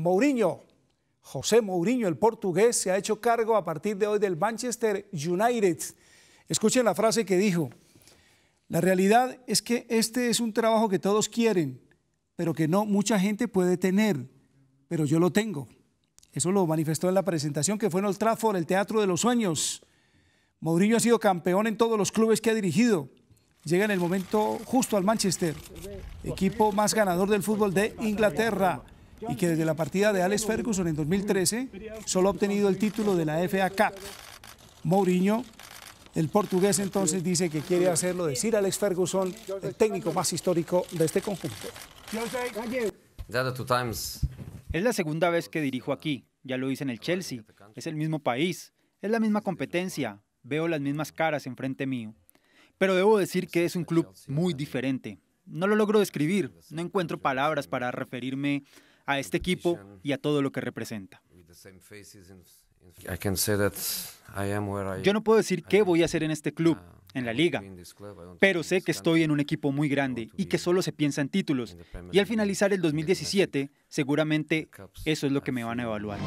Mourinho. José Mourinho, el portugués, se ha hecho cargo a partir de hoy del Manchester United. Escuchen la frase que dijo. La realidad es que este es un trabajo que todos quieren, pero que no mucha gente puede tener, pero yo lo tengo. Eso lo manifestó en la presentación que fue en Old Trafford, el Teatro de los Sueños. Mourinho ha sido campeón en todos los clubes que ha dirigido. Llega en el momento justo al Manchester, equipo más ganador del fútbol de Inglaterra y que desde la partida de Alex Ferguson en 2013 solo ha obtenido el título de la FA Cup. Mourinho, el portugués entonces dice que quiere hacerlo decir Alex Ferguson, el técnico más histórico de este conjunto. Es la segunda vez que dirijo aquí, ya lo hice en el Chelsea, es el mismo país, es la misma competencia, veo las mismas caras enfrente mío. Pero debo decir que es un club muy diferente. No lo logro describir, no encuentro palabras para referirme a este equipo y a todo lo que representa. Yo no puedo decir qué voy a hacer en este club, ah, en la liga, pero sé que estoy en un equipo muy grande y que solo se piensa en títulos. Y al finalizar el 2017, seguramente eso es lo que me van a evaluar.